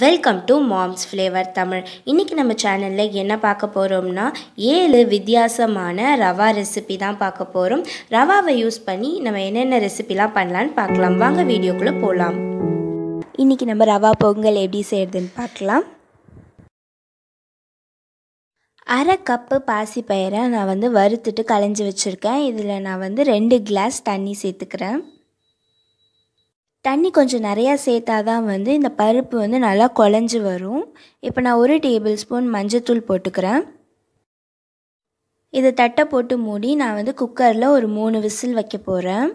welcome to moms flavour Tamil இன்றைக்கி நம்ம சேனலில் என்ன பார்க்க போகிறோம்னா ஏழு வித்தியாசமான ரவா ரெசிபி தான் பார்க்க போகிறோம் ரவாவை யூஸ் பண்ணி நம்ம என்னென்ன ரெசிபிலாம் பண்ணலான்னு பார்க்கலாம் வாங்க வீடியோக்குள்ளே போகலாம் இன்றைக்கி நம்ம ரவா பொங்கல் எப்படி செய்கிறதுன்னு பார்க்கலாம் அரை கப்பு பயிரை நான் வந்து வறுத்துட்டு களைஞ்சி வச்சுருக்கேன் இதில் நான் வந்து ரெண்டு கிளாஸ் தண்ணி சேர்த்துக்கிறேன் தண்ணி கொஞ்சம் நிறையா சேர்த்தா தான் வந்து இந்த பருப்பு வந்து நல்லா குழஞ்சி வரும் இப்போ நான் ஒரு டேபிள் ஸ்பூன் மஞ்சத்தூள் போட்டுக்கிறேன் இதை தட்டை போட்டு மூடி நான் வந்து குக்கரில் ஒரு மூணு விசில் வைக்க போகிறேன்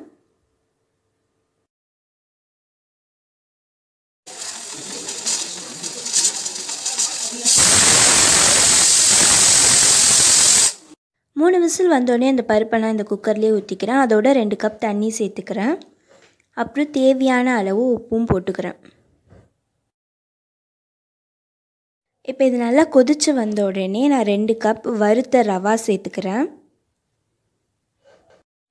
மூணு விசில் வந்தோடனே அந்த பருப்பை நான் இந்த குக்கர்லேயே ஊற்றிக்கிறேன் அதோட ரெண்டு கப் தண்ணி சேர்த்துக்கிறேன் அப்புறம் தேவையான அளவு உப்பும் போட்டுக்கிறேன் இப்போ இது நல்லா கொதித்து வந்த உடனே நான் ரெண்டு கப் வறுத்த ரவா சேர்த்துக்கிறேன்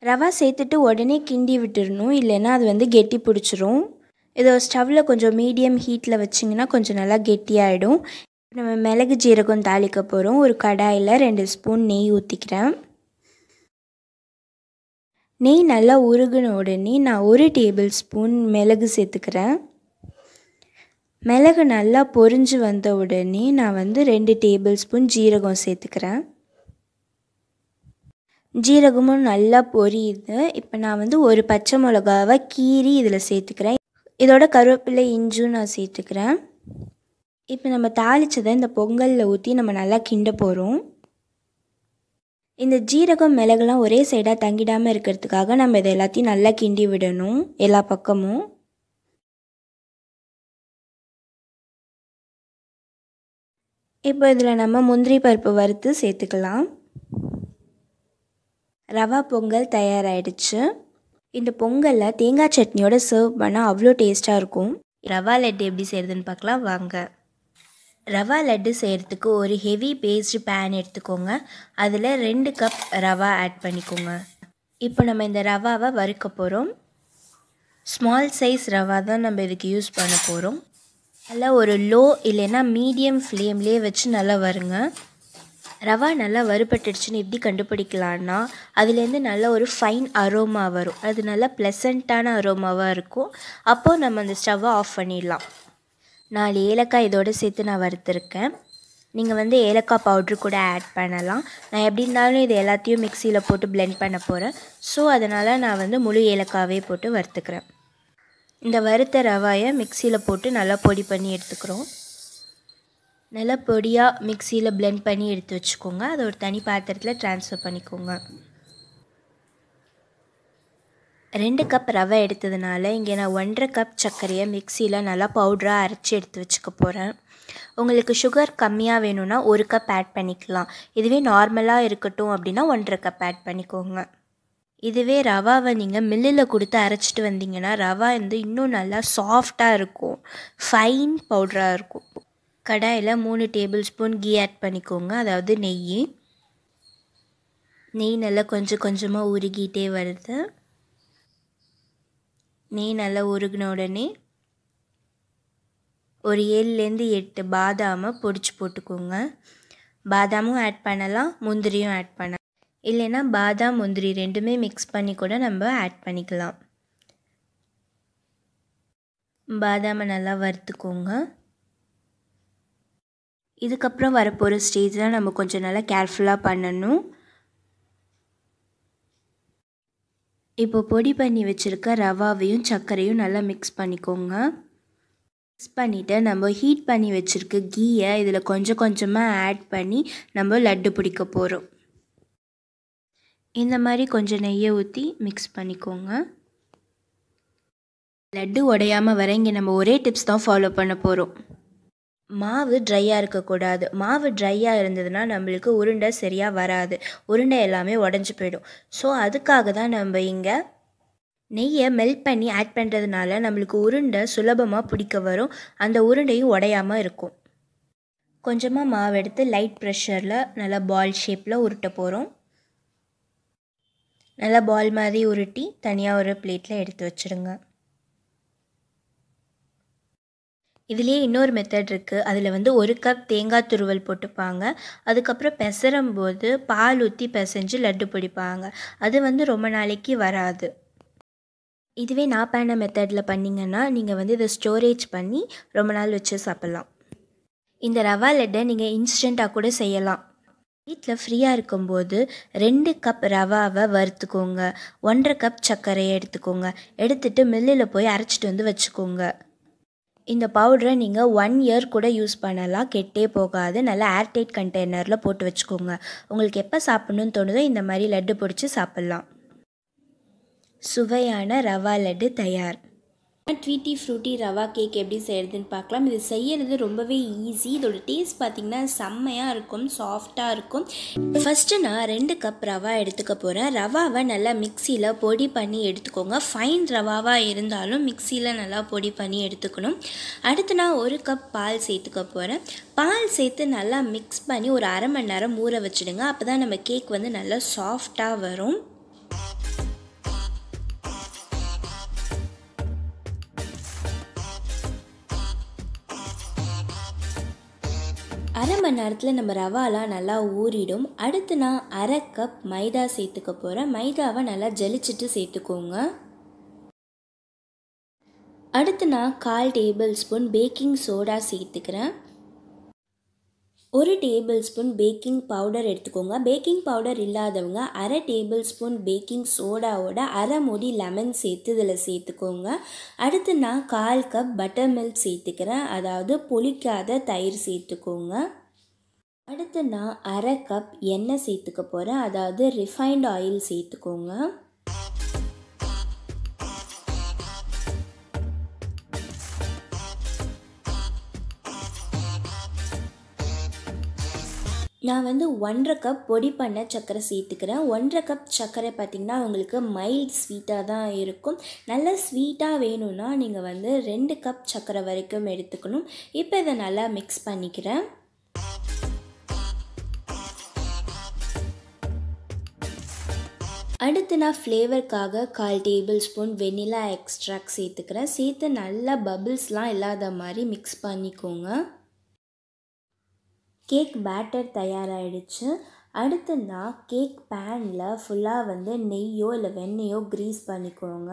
ரவா சேர்த்துட்டு உடனே கிண்டி விட்டுடணும் இல்லைன்னா அது வந்து கெட்டி பிடிச்சிரும் இதை ஸ்டவ்வில் கொஞ்சம் மீடியம் ஹீட்டில் வச்சிங்கன்னா கொஞ்சம் நல்லா கெட்டியாகிடும் நம்ம மிளகு ஜீரகம் தாளிக்க போகிறோம் ஒரு கடாயில் ரெண்டு ஸ்பூன் நெய் ஊற்றிக்கிறேன் நெய் நல்லா உருகின உடனே நான் ஒரு டேபிள் ஸ்பூன் மிளகு சேர்த்துக்கிறேன் மிளகு நல்லா பொரிஞ்சு வந்த உடனே நான் வந்து ரெண்டு டேபிள் ஸ்பூன் ஜீரகம் சேர்த்துக்கிறேன் ஜீரகமும் நல்லா பொரியுது இப்போ நான் வந்து ஒரு பச்சை மிளகாவை கீறி இதில் சேர்த்துக்கிறேன் இதோட கருவேப்பிலை இஞ்சும் நான் சேர்த்துக்கிறேன் இப்போ நம்ம தாளித்ததை இந்த பொங்கலில் ஊற்றி நம்ம நல்லா கிண்ட போகிறோம் இந்த ஜீரகம் மிளகுலாம் ஒரே சைடாக தங்கிடாமல் இருக்கிறதுக்காக நம்ம இதை எல்லாத்தையும் நல்லா கிண்டி விடணும் எல்லா பக்கமும் இப்போ இதில் நம்ம முந்திரி பருப்பு வறுத்து சேர்த்துக்கலாம் ரவா பொங்கல் தயாராகிடுச்சு இந்த பொங்கலில் தேங்காய் சட்னியோட சர்வ் பண்ணால் அவ்வளோ டேஸ்ட்டாக இருக்கும் ரவா லட்டு எப்படி செய்கிறதுன்னு பார்க்கலாம் வாங்க ரவா லட்டு செய்கிறதுக்கு ஒரு ஹெவி பேஸ்டு பேன் எடுத்துக்கோங்க அதில் ரெண்டு கப் ரவா ஆட் பண்ணிக்கோங்க இப்போ நம்ம இந்த ரவாவை வறுக்க போகிறோம் ஸ்மால் சைஸ் ரவா தான் நம்ம இதுக்கு யூஸ் பண்ண போகிறோம் நல்லா ஒரு லோ இல்லைன்னா மீடியம் ஃப்ளேம்லேயே வச்சு நல்லா வருங்க ரவா நல்லா வறுபட்டுடுச்சுன்னு எப்படி கண்டுபிடிக்கலான்னா அதுலேருந்து நல்ல ஒரு ஃபைன் அரோமா வரும் அது நல்லா ப்ளசண்ட்டான அரோமாவாக இருக்கும் அப்போது நம்ம அந்த ஸ்டவ்வை ஆஃப் பண்ணிடலாம் நாலு ஏலக்காய் இதோடு சேர்த்து நான் வறுத்துருக்கேன் நீங்கள் வந்து ஏலக்காய் பவுட்ரு கூட ஆட் பண்ணலாம் நான் எப்படி இருந்தாலும் இது எல்லாத்தையும் மிக்சியில் போட்டு பிளெண்ட் பண்ண போகிறேன் ஸோ அதனால் நான் வந்து முழு ஏலக்காவே போட்டு வறுத்துக்கிறேன் இந்த வறுத்த ரவாயை மிக்சியில் போட்டு நல்லா பொடி பண்ணி எடுத்துக்கிறோம் நல்லா பொடியாக மிக்சியில் பிளெண்ட் பண்ணி எடுத்து வச்சுக்கோங்க அதை ஒரு தனி பாத்திரத்தில் ட்ரான்ஸ்ஃபர் பண்ணிக்கோங்க ரெண்டு கப் ரவை எடுத்ததுனால இங்கே நான் ஒன்றரை கப் சர்க்கரையை மிக்சியில் நல்லா பவுடராக அரைச்சி எடுத்து வச்சுக்க போகிறேன் உங்களுக்கு சுகர் கம்மியாக வேணும்னா ஒரு கப் ஆட் பண்ணிக்கலாம் இதுவே நார்மலாக இருக்கட்டும் அப்படின்னா ஒன்றரை கப் ஆட் பண்ணிக்கோங்க இதுவே ரவாவை நீங்கள் மில்லில் கொடுத்து அரைச்சிட்டு வந்தீங்கன்னா ரவா வந்து இன்னும் நல்லா சாஃப்டாக இருக்கும் ஃபைன் பவுடராக இருக்கும் கடாயில் மூணு டேபிள் ஸ்பூன் கீ ஆட் பண்ணிக்கோங்க அதாவது நெய் நெய் நல்லா கொஞ்சம் கொஞ்சமாக உருகிட்டே வருது நெய் நல்லா உருகின உடனே ஒரு ஏழுலேருந்து எட்டு பாதாமை பொடிச்சு போட்டுக்கோங்க பாதாமும் ஆட் பண்ணலாம் முந்திரியும் ஆட் பண்ணலாம் இல்லைன்னா பாதாம் முந்திரி ரெண்டுமே மிக்ஸ் பண்ணி கூட நம்ம ஆட் பண்ணிக்கலாம் பாதாமை நல்லா வறுத்துக்கோங்க இதுக்கப்புறம் வரப்போகிற ஸ்டேஜ்லாம் நம்ம கொஞ்சம் நல்லா கேர்ஃபுல்லாக பண்ணணும் இப்போ பொடி பண்ணி வச்சுருக்க ரவாவையும் சர்க்கரையும் நல்லா மிக்ஸ் பண்ணிக்கோங்க மிக்ஸ் பண்ணிவிட்டு நம்ம ஹீட் பண்ணி வச்சுருக்க கீயை இதில் கொஞ்சம் கொஞ்சமாக ஆட் பண்ணி நம்ம லட்டு பிடிக்க போகிறோம் இந்த மாதிரி கொஞ்சம் நெய்யை ஊற்றி மிக்ஸ் பண்ணிக்கோங்க லட்டு உடையாமல் வர இங்கே நம்ம ஒரே டிப்ஸ் தான் ஃபாலோ பண்ண போகிறோம் மாவு ட்ரையாக இருக்கக்கூடாது மாவு ட்ரையாக இருந்ததுன்னா நம்மளுக்கு உருண்டை சரியாக வராது உருண்டை எல்லாமே உடஞ்சி போயிடும் ஸோ அதுக்காக தான் நம்ம இங்கே நெய்யை மெல்ட் பண்ணி ஆட் பண்ணுறதுனால நம்மளுக்கு உருண்டை சுலபமாக பிடிக்க வரும் அந்த உருண்டையும் உடையாமல் இருக்கும் கொஞ்சமாக மாவு எடுத்து லைட் ப்ரெஷரில் நல்லா பால் ஷேப்பில் உருட்ட போகிறோம் நல்லா பால் மாதிரி உருட்டி தனியாக ஒரு பிளேட்டில் எடுத்து வச்சுடுங்க இதுலேயே இன்னொரு மெத்தட் இருக்குது அதில் வந்து ஒரு கப் தேங்காய் துருவல் போட்டுப்பாங்க அதுக்கப்புறம் பிசரும் போது பால் ஊற்றி பிசைஞ்சு லட்டு பிடிப்பாங்க அது வந்து ரொம்ப நாளைக்கு வராது இதுவே நான் பண்ண மெத்தடில் பண்ணிங்கன்னா நீங்கள் வந்து இதை ஸ்டோரேஜ் பண்ணி ரொம்ப நாள் வச்சு சாப்பிட்லாம் இந்த ரவா லட்டை நீங்கள் இன்ஸ்டண்ட்டாக கூட செய்யலாம் வீட்டில் ஃப்ரீயாக இருக்கும்போது ரெண்டு கப் ரவாவை வறுத்துக்கோங்க ஒன்றரை கப் சர்க்கரையை எடுத்துக்கோங்க எடுத்துகிட்டு மில்லில் போய் அரைச்சிட்டு வந்து வச்சுக்கோங்க இந்த பவுடரை நீங்கள் ஒன் இயர் கூட யூஸ் பண்ணலாம் கெட்டே போகாது நல்லா ஏர்டைட் கண்டெய்னரில் போட்டு வச்சுக்கோங்க உங்களுக்கு எப்போ சாப்பிட்ணுன்னு தோணுதோ இந்த மாதிரி லட்டு பிடிச்சி சாப்பிட்லாம் சுவையான ரவா லட்டு தயார் ட்வீட்டி ஃப்ரூட்டி ரவா கேக் எப்படி செய்கிறதுன்னு பார்க்கலாம் இது செய்கிறது ரொம்பவே ஈஸி இதோட டேஸ்ட் பார்த்திங்கன்னா செம்மையாக இருக்கும் சாஃப்டாக இருக்கும் ஃபஸ்ட்டு நான் ரெண்டு கப் ரவா எடுத்துக்க போகிறேன் ரவாவை நல்லா மிக்சியில் பொடி பண்ணி எடுத்துக்கோங்க ஃபைன் ரவாவாக இருந்தாலும் மிக்சியில் நல்லா பொடி பண்ணி எடுத்துக்கணும் அடுத்து நான் ஒரு கப் பால் சேர்த்துக்க போகிறேன் பால் சேர்த்து நல்லா மிக்ஸ் பண்ணி ஒரு அரை மணி நேரம் ஊற வச்சுடுங்க அப்போ தான் நம்ம கேக் வந்து நல்லா சாஃப்டாக வரும் மணி நேரத்தில் நம்ம ரவாலாம் நல்லா ஊறிடும் அடுத்து நான் அரை கப் மைதா சேர்த்துக்க போகிறேன் மைதாவை நல்லா ஜலிச்சிட்டு சேர்த்துக்கோங்க அடுத்து நான் கால் டேபிள் ஸ்பூன் பேக்கிங் சோடா சேர்த்துக்கிறேன் ஒரு டேபிள் ஸ்பூன் பேக்கிங் பவுடர் எடுத்துக்கோங்க பேக்கிங் பவுடர் இல்லாதவங்க அரை டேபிள் ஸ்பூன் பேக்கிங் சோடாவோட அரை முடி லெமன் சேர்த்து இதில் சேர்த்துக்கோங்க அடுத்து நான் கால் கப் பட்டர் மில்க் சேர்த்துக்கிறேன் அதாவது புளிக்காத தயிர் சேர்த்துக்கோங்க அடுத்து நான் அரை கப் எண்ணெய் சேர்த்துக்க போகிறேன் அதாவது ரிஃபைண்ட் ஆயில் சேர்த்துக்கோங்க நான் வந்து ஒன்றரை கப் பொடி பண்ண சர்க்கரை சேர்த்துக்கிறேன் ஒன்றரை கப் சர்க்கரை பார்த்திங்கன்னா உங்களுக்கு மைல்ட் ஸ்வீட்டாக தான் இருக்கும் நல்ல ஸ்வீட்டாக வேணும்னா நீங்கள் வந்து ரெண்டு கப் சர்க்கரை வரைக்கும் எடுத்துக்கணும் இப்போ இதை நல்லா மிக்ஸ் பண்ணிக்கிறேன் அடுத்து நான் ஃப்ளேவருக்காக கால் டேபிள் ஸ்பூன் வெனிலா எக்ஸ்ட்ராக்ட் சேர்த்துக்கிறேன் சேர்த்து நல்லா பபிள்ஸ்லாம் இல்லாத மாதிரி மிக்ஸ் பண்ணிக்கோங்க கேக் பேட்டர் தயாராகிடுச்சு அடுத்து நான் கேக் பேனில் ஃபுல்லாக வந்து நெய்யோ இல்லை வெண்ணையோ க்ரீஸ் பண்ணிக்கோங்க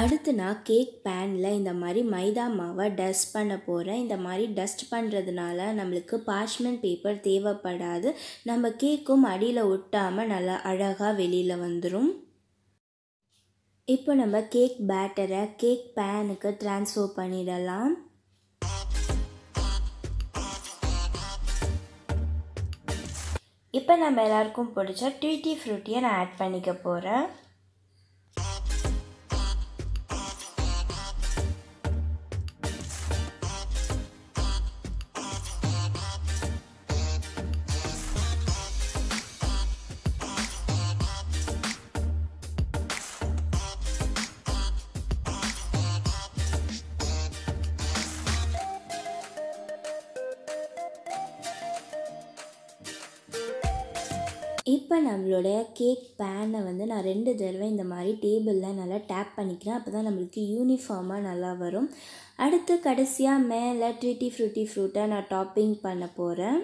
அடுத்து நான் கேக் பேனில் இந்த மாதிரி மைதா மாவை டஸ்ட் பண்ண போகிறேன் இந்த மாதிரி டஸ்ட் பண்ணுறதுனால நம்மளுக்கு பாஷ்மெண்ட் பேப்பர் தேவைப்படாது நம்ம கேக்கும் அடியில் ஒட்டாமல் நல்லா அழகாக வெளியில் வந்துடும் இப்போ நம்ம கேக் பேட்டரை கேக் பேனுக்கு ட்ரான்ஸ்ஃபர் பண்ணிடலாம் இப்போ நம்ம எல்லாருக்கும் பிடிச்ச டூட்டி ஃப்ரூட்டியை நான் ஆட் பண்ணிக்க போகிறேன் நம்மளோட கேக் பேனை வந்து நான் ரெண்டு தடவை இந்த மாதிரி டேபிளில் நல்லா டேப் பண்ணிக்கிறேன் அப்போ தான் நம்மளுக்கு யூனிஃபார்மாக நல்லா வரும் அடுத்து கடைசியாக மேலே ட்ரீட்டி ஃப்ரூட்டி ஃப்ரூட்டாக நான் டாப்பிங் பண்ண போகிறேன்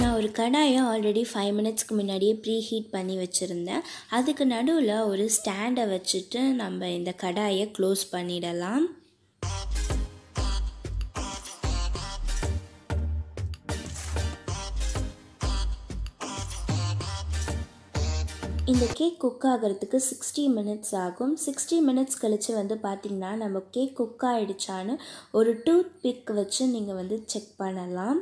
நான் ஒரு கடாயை ஆல்ரெடி ஃபைவ் மினிட்ஸ்க்கு முன்னாடியே ப்ரீ ஹீட் பண்ணி வச்சுருந்தேன் அதுக்கு நடுவில் ஒரு ஸ்டாண்டை வச்சுட்டு நம்ம இந்த கடாயை க்ளோஸ் பண்ணிடலாம் இந்த கேக் குக் ஆகிறதுக்கு சிக்ஸ்டி மினிட்ஸ் ஆகும் சிக்ஸ்டி மினிட்ஸ் கழித்து வந்து பார்த்திங்கன்னா நம்ம கேக் குக் ஆகிடுச்சான்னு ஒரு டூத் பிக் வச்சு நீங்கள் வந்து செக் பண்ணலாம்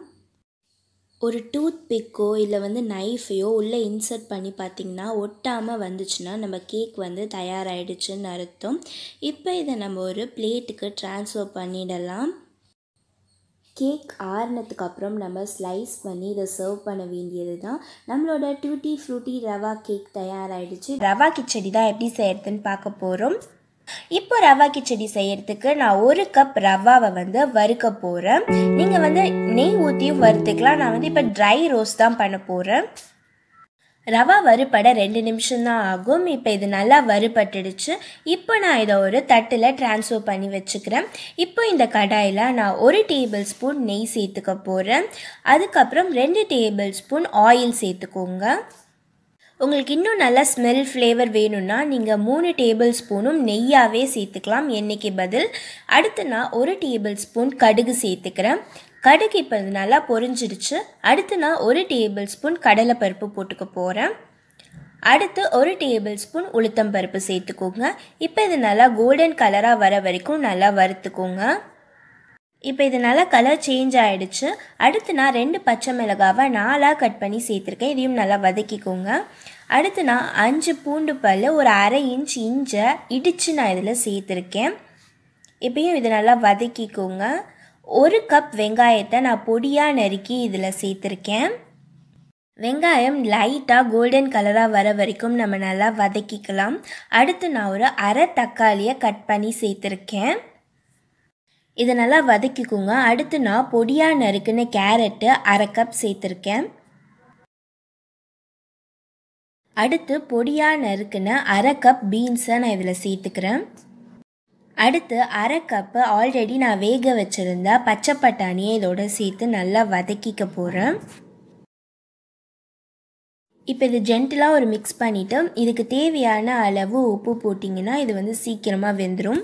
ஒரு டூத் பிக்கோ இல்லை வந்து நைஃபையோ உள்ளே இன்சர்ட் பண்ணி பார்த்திங்கன்னா ஒட்டாமல் வந்துச்சுன்னா நம்ம கேக் வந்து தயாராகிடுச்சுன்னு அர்த்தம் இப்போ இதை நம்ம ஒரு பிளேட்டுக்கு ட்ரான்ஸ்ஃபர் பண்ணிடலாம் கேக் ஆறுனதுக்கு அப்புறம் நம்ம ஸ்லைஸ் பண்ணி இதை சர்வ் பண்ண வேண்டியது தான் நம்மளோட டூட்டி ஃப்ரூட்டி ரவா கேக் தயாராகிடுச்சு ரவா கிச்சடி தான் எப்படி செய்யறதுன்னு பார்க்க போகிறோம் இப்போ ரவா கிச்சடி செய்யறதுக்கு நான் ஒரு கப் ரவாவை வந்து வறுக்க போகிறேன் நீங்கள் வந்து நெய் ஊற்றியும் வறுத்துக்கலாம் நான் வந்து இப்போ ட்ரை ரோஸ்ட் தான் பண்ண போகிறேன் ரவா வறுபட ரெண்டு நிமிஷம் தான் ஆகும் இப்போ இது நல்லா வறுபட்டுடுச்சு இப்போ நான் இதை ஒரு தட்டில் டிரான்ஸ்ஃபர் பண்ணி வச்சுக்கிறேன் இப்போ இந்த கடாயில் நான் ஒரு டேபிள் ஸ்பூன் நெய் சேர்த்துக்க போகிறேன் அதுக்கப்புறம் ரெண்டு டேபிள் ஸ்பூன் ஆயில் சேர்த்துக்கோங்க உங்களுக்கு இன்னும் நல்லா ஸ்மெல் ஃப்ளேவர் வேணும்னா நீங்கள் மூணு டேபிள் ஸ்பூனும் நெய்யாகவே சேர்த்துக்கலாம் எண்ணெய்க்கு பதில் அடுத்து நான் ஒரு டேபிள் ஸ்பூன் கடுகு சேர்த்துக்கிறேன் கடுகு இப்போ நல்லா பொரிஞ்சிடுச்சு அடுத்து நான் ஒரு டேபிள் ஸ்பூன் கடலைப்பருப்பு போட்டுக்க போகிறேன் அடுத்து ஒரு டேபிள் ஸ்பூன் உளுத்தம் பருப்பு சேர்த்துக்கோங்க இப்போ இது நல்லா கோல்டன் கலராக வர வரைக்கும் நல்லா வறுத்துக்கோங்க இப்போ இது நல்லா கலர் சேஞ்ச் ஆகிடுச்சு அடுத்து நான் ரெண்டு பச்சை மிளகாவை நாலாக கட் பண்ணி சேர்த்துருக்கேன் இதையும் நல்லா வதக்கிக்கோங்க அடுத்து நான் அஞ்சு பூண்டு பல் ஒரு அரை இன்ச் இஞ்சை இடித்து நான் இதில் சேர்த்துருக்கேன் இப்பயும் இது நல்லா வதக்கிக்கோங்க ஒரு கப் வெங்காயத்தை நான் பொடியாக நறுக்கி இதில் சேர்த்துருக்கேன் வெங்காயம் லைட்டாக கோல்டன் கலராக வர வரைக்கும் நம்ம நல்லா வதக்கிக்கலாம் அடுத்து நான் ஒரு அரை தக்காளியை கட் பண்ணி சேர்த்துருக்கேன் இதை நல்லா வதக்கிக்கோங்க அடுத்து நான் பொடியாக நறுக்குன கேரட்டு அரை கப் சேர்த்துருக்கேன் அடுத்து பொடியாக நறுக்குன அரை கப் பீன்ஸை நான் இதில் சேர்த்துக்கிறேன் அடுத்து அரை கப்பு ஆல்ரெடி நான் வேக வச்சுருந்த பச்சை பட்டாணியை இதோட சேர்த்து நல்லா வதக்கிக்க போகிறேன் இப்போ இது ஜென்டிலாக ஒரு மிக்ஸ் பண்ணிவிட்டு இதுக்கு தேவையான அளவு உப்பு போட்டிங்கன்னா இது வந்து சீக்கிரமாக வெந்துடும்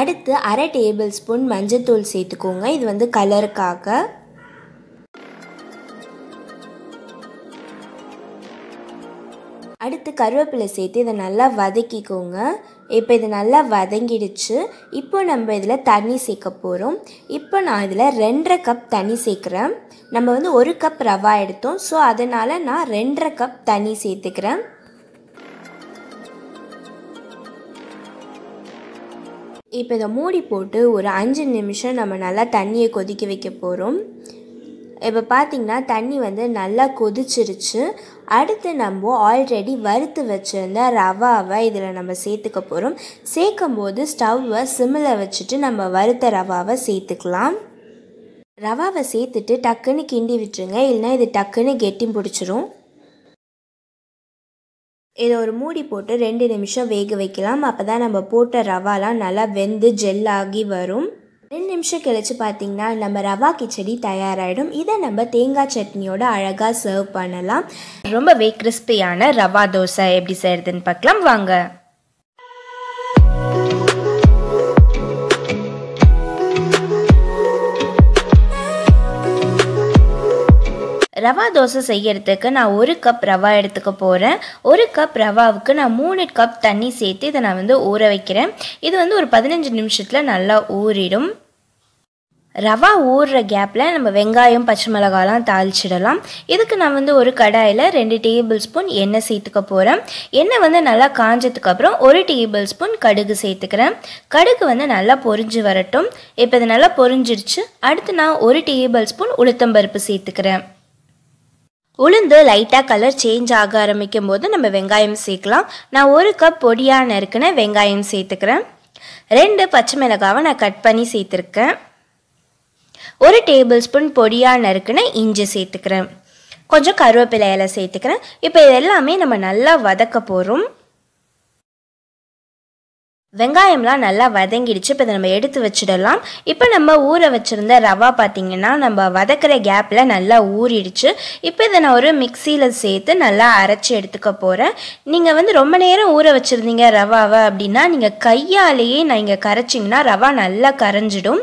அடுத்து அரை டேபிள் ஸ்பூன் மஞ்சத்தூள் சேர்த்துக்கோங்க இது வந்து கலருக்காக அடுத்து கருவேப்பிலை சேர்த்து இதை நல்லா வதக்கிக்கோங்க இப்போ இது நல்லா வதங்கிடுச்சு இப்போ நம்ம இதில் தண்ணி சேர்க்க போகிறோம் இப்போ நான் இதில் ரெண்டரை கப் தண்ணி சேர்க்குறேன் நம்ம வந்து ஒரு கப் ரவா எடுத்தோம் ஸோ அதனால் நான் ரெண்டரை கப் தண்ணி சேர்த்துக்கிறேன் இப்போ இதை மூடி போட்டு ஒரு அஞ்சு நிமிஷம் நம்ம நல்லா தண்ணியை கொதிக்க வைக்க போகிறோம் இப்போ பார்த்திங்கன்னா தண்ணி வந்து நல்லா கொதிச்சிருச்சு அடுத்து நம்ம ஆல்ரெடி வறுத்து வச்சுருந்த ரவாவை இதில் நம்ம சேர்த்துக்க போகிறோம் சேர்க்கும் போது ஸ்டவ்வை சிம்மில் வச்சுட்டு நம்ம வறுத்த ரவாவை சேர்த்துக்கலாம் ரவாவை சேர்த்துட்டு டக்குன்னு கிண்டி விட்டுருங்க இல்லைனா இது டக்குன்னு கெட்டி பிடிச்சிரும் இதை ஒரு மூடி போட்டு ரெண்டு நிமிஷம் வேக வைக்கலாம் அப்போ தான் நம்ம போட்ட ரவாலாம் நல்லா வெந்து ஜெல்லாகி வரும் ரெண்டு நிமிஷம் கழிச்சு பார்த்தீங்கன்னா நம்ம ரவா கிச்சடி தயாராகிடும் இதை நம்ம தேங்காய் சட்னியோட அழகாக சர்வ் பண்ணலாம் ரொம்பவே கிறிஸ்பியான ரவா தோசை எப்படி செய்கிறதுன்னு பார்க்கலாம் வாங்க ரவா தோசை செய்யறதுக்கு நான் ஒரு கப் ரவா எடுத்துக்க போகிறேன் ஒரு கப் ரவாவுக்கு நான் மூணு கப் தண்ணி சேர்த்து இதை நான் வந்து ஊற வைக்கிறேன் இது வந்து ஒரு பதினஞ்சு நிமிஷத்தில் நல்லா ஊறிடும் ரவா ஊறுற கேப்பில் நம்ம வெங்காயம் பச்சை மிளகாலாம் தாளிச்சிடலாம் இதுக்கு நான் வந்து ஒரு கடாயில் ரெண்டு டேபிள் ஸ்பூன் எண்ணெய் சேர்த்துக்க போகிறேன் எண்ணெய் வந்து நல்லா காஞ்சதுக்கப்புறம் ஒரு டேபிள் ஸ்பூன் கடுகு சேர்த்துக்கிறேன் கடுகு வந்து நல்லா பொரிஞ்சு வரட்டும் இப்போ இது நல்லா பொறிஞ்சிருச்சு அடுத்து நான் ஒரு டேபிள் ஸ்பூன் உளுத்தம்பருப்பு சேர்த்துக்கிறேன் உளுந்து லைட்டாக கலர் சேஞ்ச் ஆக ஆரம்பிக்கும் போது நம்ம வெங்காயம் சேர்க்கலாம் நான் ஒரு கப் பொடியான இருக்குன்னு வெங்காயம் சேர்த்துக்கிறேன் ரெண்டு பச்சை மிளகாவை நான் கட் பண்ணி சேர்த்துருக்கேன் ஒரு டேபிள் ஸ்பூன் பொடியான நறுக்குன்னு இஞ்சி சேர்த்துக்கிறேன் கொஞ்சம் கருவேப்பிலை இலை சேர்த்துக்கிறேன் இப்போ இதெல்லாமே எல்லாமே நம்ம நல்லா வதக்க போகிறோம் வெங்காயம்லாம் நல்லா வதங்கிடுச்சு இப்போ இதை நம்ம எடுத்து வச்சிடலாம் இப்போ நம்ம ஊற வச்சுருந்த ரவா பார்த்திங்கன்னா நம்ம வதக்கிற கேப்பில் நல்லா ஊறிடுச்சு இப்போ இதை நான் ஒரு மிக்சியில் சேர்த்து நல்லா அரைச்சி எடுத்துக்க போகிறேன் நீங்கள் வந்து ரொம்ப நேரம் ஊற வச்சுருந்தீங்க ரவாவை அப்படின்னா நீங்கள் கையாலேயே நான் இங்கே கரைச்சிங்கன்னா ரவா நல்லா கரைஞ்சிடும்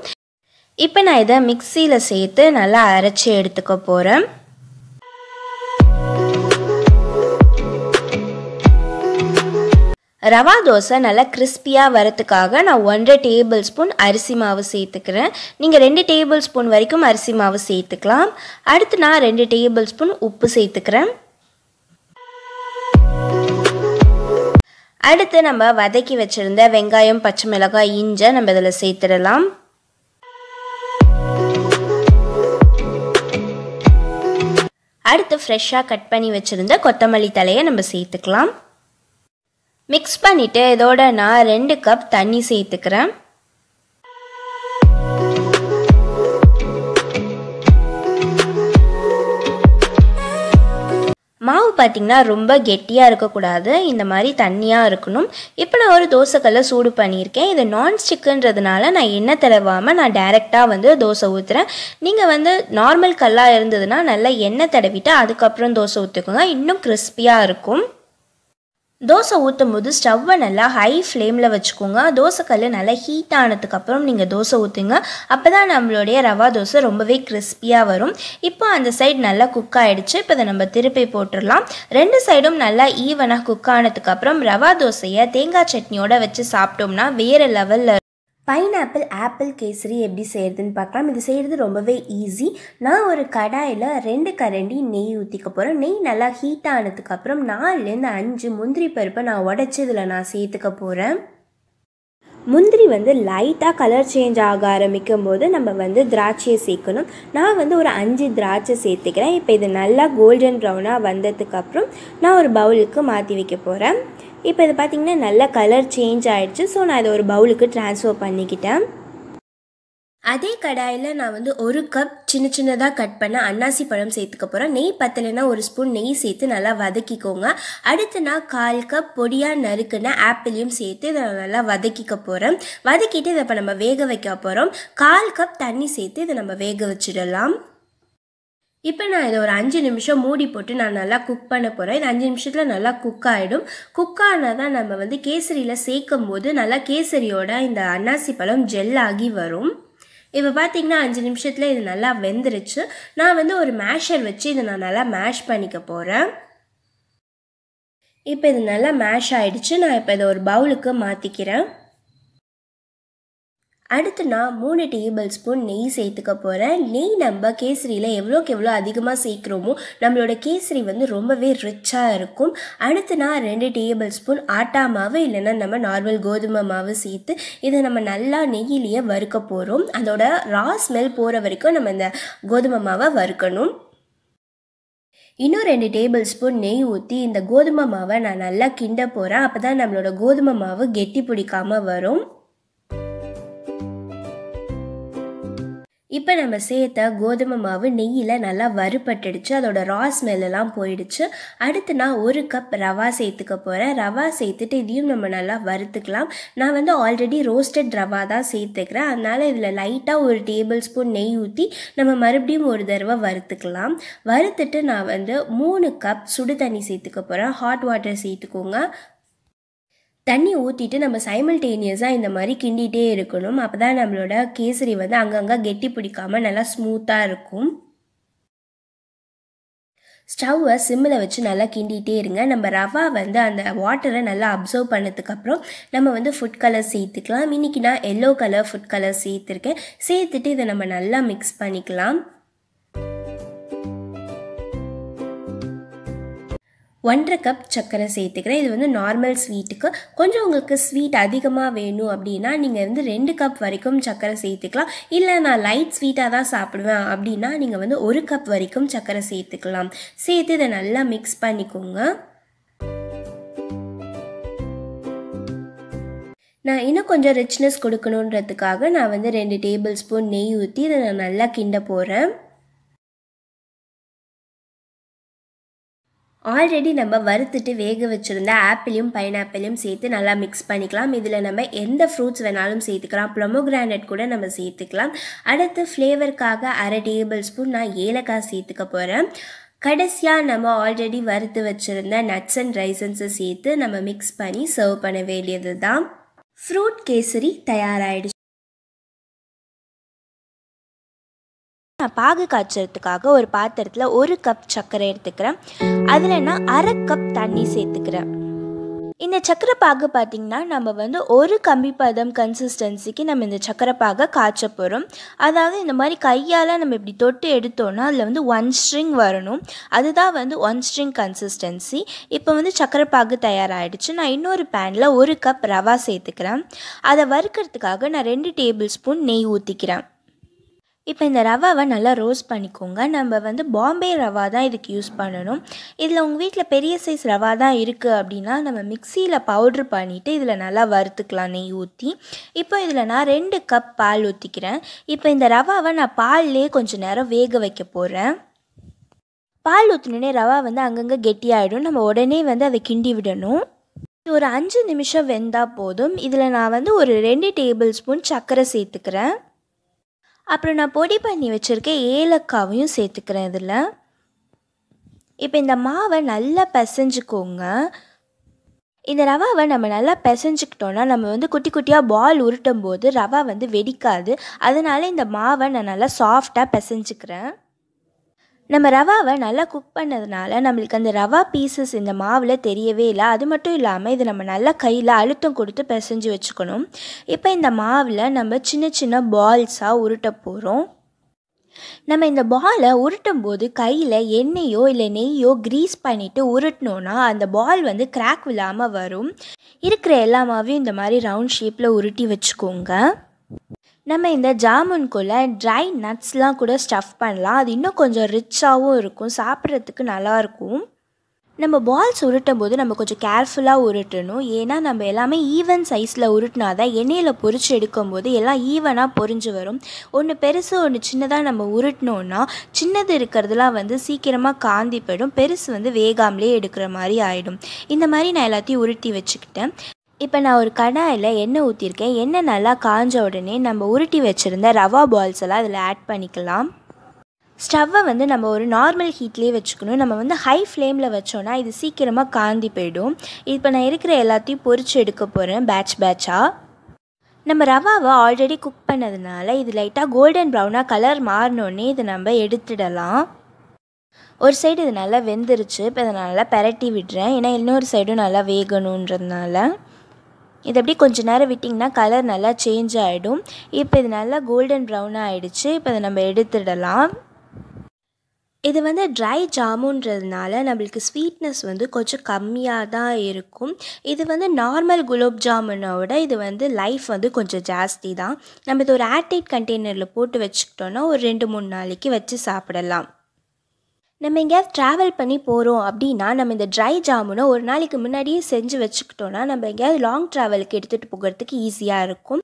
இப்போ நான் இதை மிக்சியில் சேர்த்து நல்லா அரைச்சி எடுத்துக்க போகிறேன் ரவா தோசை நல்லா கிறிஸ்பியாக வரத்துக்காக நான் ஒன்றரை டேபிள் ஸ்பூன் அரிசி மாவு சேர்த்துக்கிறேன் நீங்கள் ரெண்டு டேபிள் ஸ்பூன் வரைக்கும் அரிசி மாவு சேர்த்துக்கலாம் அடுத்து நான் ரெண்டு டேபிள் ஸ்பூன் உப்பு சேர்த்துக்கிறேன் அடுத்து நம்ம வதக்கி வச்சுருந்த வெங்காயம் பச்சை மிளகாய் இஞ்சை நம்ம இதில் சேர்த்துடலாம் அடுத்து ஃப்ரெஷ்ஷாக கட் பண்ணி வச்சுருந்த கொத்தமல்லி தலையை நம்ம சேர்த்துக்கலாம் மிக்ஸ் பண்ணிவிட்டு இதோட நான் ரெண்டு கப் தண்ணி சேர்த்துக்கிறேன் மாவு பார்த்தீங்கன்னா ரொம்ப கெட்டியாக இருக்கக்கூடாது இந்த மாதிரி தண்ணியாக இருக்கணும் இப்போ நான் ஒரு தோசைக்கல்லை சூடு பண்ணியிருக்கேன் இது ஸ்டிக்குன்றதுனால நான் எண்ணெய் தடவாமல் நான் டைரெக்டாக வந்து தோசை ஊற்றுறேன் நீங்கள் வந்து நார்மல் கல்லாக இருந்ததுன்னா நல்லா எண்ணெய் தடவிட்டு அதுக்கப்புறம் தோசை ஊற்றுக்குங்க இன்னும் கிறிஸ்பியாக இருக்கும் தோசை ஊற்றும் போது ஸ்டவ்வை நல்லா ஹை ஃப்ளேமில் வச்சுக்கோங்க தோசைக்கல் நல்லா ஹீட் ஆனதுக்கப்புறம் நீங்கள் தோசை ஊற்றுங்க அப்போ தான் நம்மளுடைய ரவா தோசை ரொம்பவே கிறிஸ்பியாக வரும் இப்போ அந்த சைடு நல்லா குக் ஆகிடுச்சு இப்போ அதை நம்ம திருப்பி போட்டுடலாம் ரெண்டு சைடும் நல்லா ஈவனாக குக் ஆனதுக்கப்புறம் ரவா தோசையை தேங்காய் சட்னியோடு வச்சு சாப்பிட்டோம்னா வேறு லெவலில் பைனாப்பிள் ஆப்பிள் கேசரி எப்படி செய்கிறதுன்னு பார்க்கலாம் இது செய்கிறது ரொம்பவே ஈஸி நான் ஒரு கடாயில் ரெண்டு கரண்டி நெய் ஊற்றிக்க போகிறேன் நெய் நல்லா ஹீட் ஆனதுக்கப்புறம் நாலுலேருந்து அஞ்சு முந்திரி பருப்பை நான் உடச்சி இதில் நான் சேர்த்துக்க போகிறேன் முந்திரி வந்து லைட்டாக கலர் சேஞ்ச் ஆக ஆரம்பிக்கும் போது நம்ம வந்து திராட்சையை சேர்க்கணும் நான் வந்து ஒரு அஞ்சு திராட்சை சேர்த்துக்கிறேன் இப்போ இது நல்லா கோல்டன் ப்ரௌனாக வந்ததுக்கப்புறம் நான் ஒரு பவுலுக்கு மாற்றி வைக்க போகிறேன் இப்போ இது பார்த்திங்கன்னா நல்லா கலர் சேஞ்ச் ஆகிடுச்சு ஸோ நான் இதை ஒரு பவுலுக்கு ட்ரான்ஸ்ஃபர் பண்ணிக்கிட்டேன் அதே கடாயில் நான் வந்து ஒரு கப் சின்ன சின்னதாக கட் பண்ண அன்னாசி பழம் சேர்த்துக்க போகிறேன் நெய் பத்தலைன்னா ஒரு ஸ்பூன் நெய் சேர்த்து நல்லா வதக்கிக்கோங்க அடுத்து நான் கால் கப் பொடியாக நறுக்குன ஆப்பிளையும் சேர்த்து இதை நல்லா வதக்கிக்க போகிறேன் வதக்கிட்டு இதை இப்போ நம்ம வேக வைக்க போகிறோம் கால் கப் தண்ணி சேர்த்து இதை நம்ம வேக வச்சிடலாம் இப்போ நான் இதை ஒரு அஞ்சு நிமிஷம் மூடி போட்டு நான் நல்லா குக் பண்ண போகிறேன் இது அஞ்சு நிமிஷத்தில் நல்லா குக் ஆகிடும் குக் ஆனால் தான் நம்ம வந்து கேசரியில் சேர்க்கும் போது நல்லா கேசரியோட இந்த அன்னாசி பழம் ஜெல் ஆகி வரும் இப்போ பார்த்தீங்கன்னா அஞ்சு நிமிஷத்தில் இது நல்லா வெந்துருச்சு நான் வந்து ஒரு மேஷர் வச்சு இதை நான் நல்லா மேஷ் பண்ணிக்க போகிறேன் இப்போ இது நல்லா மேஷ் ஆகிடுச்சு நான் இப்போ இதை ஒரு பவுலுக்கு மாற்றிக்கிறேன் அடுத்து நான் மூணு டேபிள் ஸ்பூன் நெய் சேர்த்துக்க போகிறேன் நெய் நம்ம கேசரியில் எவ்வளோக்கு எவ்வளோ அதிகமாக சேர்க்குறோமோ நம்மளோட கேசரி வந்து ரொம்பவே ரிச்சாக இருக்கும் அடுத்து நான் ரெண்டு டேபிள் ஸ்பூன் ஆட்டா மாவு இல்லைன்னா நம்ம நார்மல் கோதுமை மாவு சேர்த்து இதை நம்ம நல்லா நெய்யிலேயே வறுக்க போகிறோம் அதோட ரா ஸ்மெல் போகிற வரைக்கும் நம்ம இந்த கோதுமை மாவை வறுக்கணும் இன்னும் ரெண்டு டேபிள் ஸ்பூன் நெய் ஊற்றி இந்த கோதுமை மாவை நான் நல்லா கிண்ட போகிறேன் அப்போ தான் நம்மளோட கோதுமை மாவு கெட்டி பிடிக்காமல் வரும் இப்போ நம்ம சேர்த்த கோதுமை மாவு நெய்யில் நல்லா வறுப்பட்டுடுச்சு அதோட ரா ஸ்மெல்லாம் போயிடுச்சு அடுத்து நான் ஒரு கப் ரவா சேர்த்துக்க போகிறேன் ரவா சேர்த்துட்டு இதையும் நம்ம நல்லா வறுத்துக்கலாம் நான் வந்து ஆல்ரெடி ரோஸ்டட் ரவா தான் சேர்த்துக்கிறேன் அதனால் இதில் லைட்டாக ஒரு டேபிள் ஸ்பூன் நெய் ஊற்றி நம்ம மறுபடியும் ஒரு தடவை வறுத்துக்கலாம் வறுத்துட்டு நான் வந்து மூணு கப் சுடு தண்ணி சேர்த்துக்க போகிறேன் ஹாட் வாட்டர் சேர்த்துக்கோங்க தண்ணி ஊற்றிட்டு நம்ம சைமல்டேனியஸாக இந்த மாதிரி கிண்டிகிட்டே இருக்கணும் அப்போ தான் நம்மளோட கேசரி வந்து அங்கங்கே கெட்டி பிடிக்காமல் நல்லா ஸ்மூத்தாக இருக்கும் ஸ்டவ்வை சிம்மில் வச்சு நல்லா கிண்டிகிட்டே இருங்க நம்ம ரவா வந்து அந்த வாட்டரை நல்லா அப்சர்வ் பண்ணதுக்கப்புறம் நம்ம வந்து ஃபுட் கலர் சேர்த்துக்கலாம் இன்றைக்கி நான் எல்லோ கலர் ஃபுட் கலர் சேர்த்துருக்கேன் சேர்த்துட்டு இதை நம்ம நல்லா மிக்ஸ் பண்ணிக்கலாம் ஒன்றரை கப் சர்க்கரை சேர்த்துக்கிறேன் இது வந்து நார்மல் ஸ்வீட்டுக்கு கொஞ்சம் உங்களுக்கு ஸ்வீட் அதிகமாக வேணும் அப்படின்னா நீங்கள் வந்து ரெண்டு கப் வரைக்கும் சர்க்கரை சேர்த்துக்கலாம் இல்லை நான் லைட் ஸ்வீட்டாக தான் சாப்பிடுவேன் அப்படின்னா நீங்கள் வந்து ஒரு கப் வரைக்கும் சர்க்கரை சேர்த்துக்கலாம் சேர்த்து இதை நல்லா மிக்ஸ் பண்ணிக்கோங்க நான் இன்னும் கொஞ்சம் ரிச்னஸ் கொடுக்கணுன்றதுக்காக நான் வந்து ரெண்டு டேபிள் ஸ்பூன் நெய் ஊற்றி இதை நான் நல்லா கிண்ட போகிறேன் ஆல்ரெடி நம்ம வறுத்துட்டு வேக வச்சுருந்த ஆப்பிளையும் பைனாப்பிளையும் சேர்த்து நல்லா மிக்ஸ் பண்ணிக்கலாம் இதில் நம்ம எந்த ஃப்ரூட்ஸ் வேணாலும் சேர்த்துக்கலாம் ப்ளொமோகிரானட் கூட நம்ம சேர்த்துக்கலாம் அடுத்து ஃப்ளேவருக்காக அரை டேபிள் ஸ்பூன் நான் ஏலக்காய் சேர்த்துக்க போகிறேன் கடைசியாக நம்ம ஆல்ரெடி வறுத்து வச்சுருந்த நட்ஸ் அண்ட் ரைசன்ஸை சேர்த்து நம்ம மிக்ஸ் பண்ணி சர்வ் பண்ண வேண்டியது தான் ஃப்ரூட் கேசரி தயாராகிடுச்சு நான் பாகு காய்ச்சறதுக்காக ஒரு பாத்திரத்தில் ஒரு கப் சர்க்கரை எடுத்துக்கிறேன் அதில் நான் அரை கப் தண்ணி சேர்த்துக்கிறேன் இந்த சக்கரை பாகு பார்த்திங்கன்னா நம்ம வந்து ஒரு கம்பி பதம் கன்சிஸ்டன்சிக்கு நம்ம இந்த சக்கரை பாகை காய்ச்ச போகிறோம் அதாவது இந்த மாதிரி கையால் நம்ம இப்படி தொட்டு எடுத்தோன்னா அதில் வந்து ஒன் ஸ்ட்ரிங் வரணும் அதுதான் வந்து ஒன் ஸ்ட்ரிங் கன்சிஸ்டன்சி இப்போ வந்து சக்கரை பாகு தயாராகிடுச்சு நான் இன்னொரு பேனில் ஒரு கப் ரவா சேர்த்துக்கிறேன் அதை வறுக்கிறதுக்காக நான் ரெண்டு டேபிள் ஸ்பூன் நெய் ஊற்றிக்கிறேன் இப்போ இந்த ரவாவை நல்லா ரோஸ்ட் பண்ணிக்கோங்க நம்ம வந்து பாம்பே ரவா தான் இதுக்கு யூஸ் பண்ணணும் இதில் உங்கள் வீட்டில் பெரிய சைஸ் ரவா தான் இருக்குது அப்படின்னா நம்ம மிக்சியில் பவுட்ரு பண்ணிவிட்டு இதில் நல்லா வறுத்துக்கலாம் நெய் ஊற்றி இப்போ இதில் நான் ரெண்டு கப் பால் ஊற்றிக்கிறேன் இப்போ இந்த ரவாவை நான் பால்லே கொஞ்சம் நேரம் வேக வைக்க போகிறேன் பால் ஊற்றினோடனே ரவா வந்து அங்கங்கே கெட்டியாகிடும் நம்ம உடனே வந்து அதை கிண்டி விடணும் இது ஒரு அஞ்சு நிமிஷம் வெந்தால் போதும் இதில் நான் வந்து ஒரு ரெண்டு டேபிள் ஸ்பூன் சர்க்கரை சேர்த்துக்கிறேன் அப்புறம் நான் பொடி பண்ணி வச்சுருக்க ஏலக்காவையும் சேர்த்துக்கிறேன் இதில் இப்போ இந்த மாவை நல்லா பிசைஞ்சுக்கோங்க இந்த ரவாவை நம்ம நல்லா பிசைஞ்சுக்கிட்டோன்னா நம்ம வந்து குட்டி குட்டியாக பால் உருட்டும் போது ரவா வந்து வெடிக்காது அதனால் இந்த மாவை நான் நல்லா சாஃப்டாக பிசைஞ்சிக்கிறேன் நம்ம ரவாவை நல்லா குக் பண்ணதுனால நம்மளுக்கு அந்த ரவா பீசஸ் இந்த மாவில் தெரியவே இல்லை அது மட்டும் இல்லாமல் இதை நம்ம நல்லா கையில் அழுத்தம் கொடுத்து பிசைஞ்சு வச்சுக்கணும் இப்போ இந்த மாவில் நம்ம சின்ன சின்ன பால்ஸாக உருட்ட போகிறோம் நம்ம இந்த பாலை உருட்டும் போது கையில் எண்ணெயோ இல்லை நெய்யோ க்ரீஸ் பண்ணிவிட்டு உருட்டினோன்னா அந்த பால் வந்து கிராக் விழாமல் வரும் இருக்கிற எல்லா மாவையும் இந்த மாதிரி ரவுண்ட் ஷேப்பில் உருட்டி வச்சுக்கோங்க நம்ம இந்த ஜாமுன்குள்ளே ட்ரை நட்ஸ்லாம் கூட ஸ்டஃப் பண்ணலாம் அது இன்னும் கொஞ்சம் ரிச்சாகவும் இருக்கும் சாப்பிட்றதுக்கு நல்லாயிருக்கும் நம்ம பால்ஸ் உருட்டும் போது நம்ம கொஞ்சம் கேர்ஃபுல்லாக உருட்டணும் ஏன்னா நம்ம எல்லாமே ஈவன் சைஸில் உருட்டினா தான் எண்ணெயில் பொறிச்சு எடுக்கும்போது எல்லாம் ஈவனாக பொறிஞ்சு வரும் ஒன்று பெருசு ஒன்று சின்னதாக நம்ம உருட்டினோன்னா சின்னது இருக்கிறதுலாம் வந்து சீக்கிரமாக காந்தி போயிடும் பெருசு வந்து வேகாமலே எடுக்கிற மாதிரி ஆகிடும் இந்த மாதிரி நான் எல்லாத்தையும் உருட்டி வச்சுக்கிட்டேன் இப்போ நான் ஒரு கடாயில் எண்ணெய் ஊற்றிருக்கேன் எண்ணெய் நல்லா காஞ்ச உடனே நம்ம உருட்டி வச்சுருந்த ரவா பால்ஸ் எல்லாம் அதில் ஆட் பண்ணிக்கலாம் ஸ்டவ்வை வந்து நம்ம ஒரு நார்மல் ஹீட்லேயே வச்சுக்கணும் நம்ம வந்து ஹை ஃப்ளேமில் வச்சோன்னா இது சீக்கிரமாக காந்தி போயிடும் இப்போ நான் இருக்கிற எல்லாத்தையும் பொறிச்சு எடுக்க போகிறேன் பேட்ச் பேட்சாக நம்ம ரவாவை ஆல்ரெடி குக் பண்ணதுனால இது லைட்டாக கோல்டன் ப்ரௌனாக கலர் மாறினோடனே இதை நம்ம எடுத்துடலாம் ஒரு சைடு இது நல்லா வெந்துருச்சு இப்போ இதை நல்லா பரட்டி விடுறேன் ஏன்னா இன்னொரு சைடும் நல்லா வேகணுன்றதுனால இது அப்படியே கொஞ்சம் நேரம் விட்டிங்கன்னா கலர் நல்லா சேஞ்ச் ஆகிடும் இப்போ இது நல்லா கோல்டன் ப்ரௌனாக ஆகிடுச்சு இப்போ அதை நம்ம எடுத்துடலாம் இது வந்து ட்ரை ஜாமுன்றதுனால நம்மளுக்கு ஸ்வீட்னஸ் வந்து கொஞ்சம் கம்மியாக தான் இருக்கும் இது வந்து நார்மல் குலோப் ஜாமுனோட இது வந்து லைஃப் வந்து கொஞ்சம் ஜாஸ்தி தான் நம்ம இது ஒரு ஆர்டைட் கண்டெய்னரில் போட்டு வச்சுக்கிட்டோன்னா ஒரு ரெண்டு மூணு நாளைக்கு வச்சு சாப்பிடலாம் நம்ம எங்கேயாவது ட்ராவல் பண்ணி போகிறோம் அப்படின்னா நம்ம இந்த ட்ரை ஜாமுனை ஒரு நாளைக்கு முன்னாடியே செஞ்சு வச்சுக்கிட்டோன்னா நம்ம எங்கேயாவது லாங் ட்ராவலுக்கு எடுத்துகிட்டு போகிறதுக்கு ஈஸியாக இருக்கும்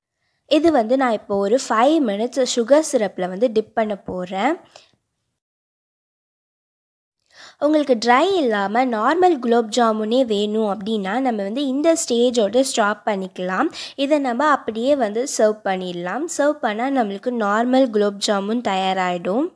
இது வந்து நான் இப்போ ஒரு ஃபைவ் மினிட்ஸ் சுகர் சிரப்பில் வந்து டிப் பண்ண போகிறேன் உங்களுக்கு ட்ரை இல்லாமல் நார்மல் குலோப் ஜாமுனே வேணும் அப்படின்னா நம்ம வந்து இந்த ஸ்டேஜோடு ஸ்டாப் பண்ணிக்கலாம் இதை நம்ம அப்படியே வந்து சர்வ் பண்ணிடலாம் சர்வ் பண்ணால் நம்மளுக்கு நார்மல் குலோப் ஜாமுன் தயாராகிடும்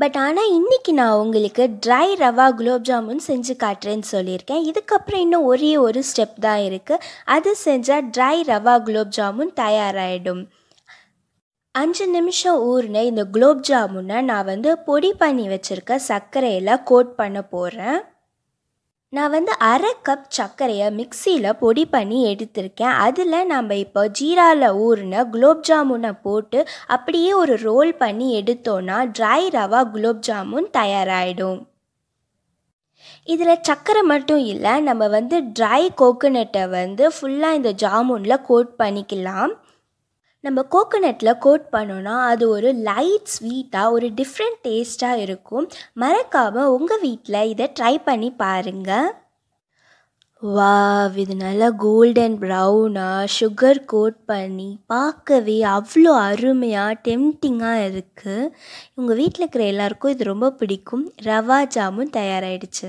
பட் ஆனால் இன்றைக்கி நான் உங்களுக்கு ட்ரை ரவா குலோப் ஜாமுன் செஞ்சு காட்டுறேன்னு சொல்லியிருக்கேன் இதுக்கப்புறம் இன்னும் ஒரே ஒரு ஸ்டெப் தான் இருக்குது அது செஞ்சால் ட்ரை ரவா குலோப் ஜாமுன் தயாராகிடும் அஞ்சு நிமிஷம் ஊறின இந்த குலோப் ஜாமுனை நான் வந்து பொடி பண்ணி வச்சுருக்க சர்க்கரையில் கோட் பண்ண போகிறேன் நான் வந்து அரை கப் சர்க்கரையை மிக்சியில் பொடி பண்ணி எடுத்திருக்கேன் அதில் நம்ம இப்போ ஜீராவில் ஊறின குலோப் ஜாமுனை போட்டு அப்படியே ஒரு ரோல் பண்ணி எடுத்தோன்னா ட்ரை ரவா குலோப் ஜாமுன் தயாராகிடும் இதில் சர்க்கரை மட்டும் இல்லை நம்ம வந்து ட்ரை கோகோனட்டை வந்து ஃபுல்லாக இந்த ஜாமுனில் கோட் பண்ணிக்கலாம் நம்ம கோகோனட்டில் கோட் பண்ணோன்னா அது ஒரு லைட் ஸ்வீட்டாக ஒரு டிஃப்ரெண்ட் டேஸ்ட்டாக இருக்கும் மறக்காமல் உங்கள் வீட்டில் இதை ட்ரை பண்ணி பாருங்கள் வாவ் இது நல்லா கோல்டன் ப்ரௌனாக சுகர் கோட் பண்ணி பார்க்கவே அவ்வளோ அருமையாக டெம்டிங்காக இருக்குது உங்கள் வீட்டில் இருக்கிற எல்லாருக்கும் இது ரொம்ப பிடிக்கும் ரவா ஜாமுன் தயாராகிடுச்சு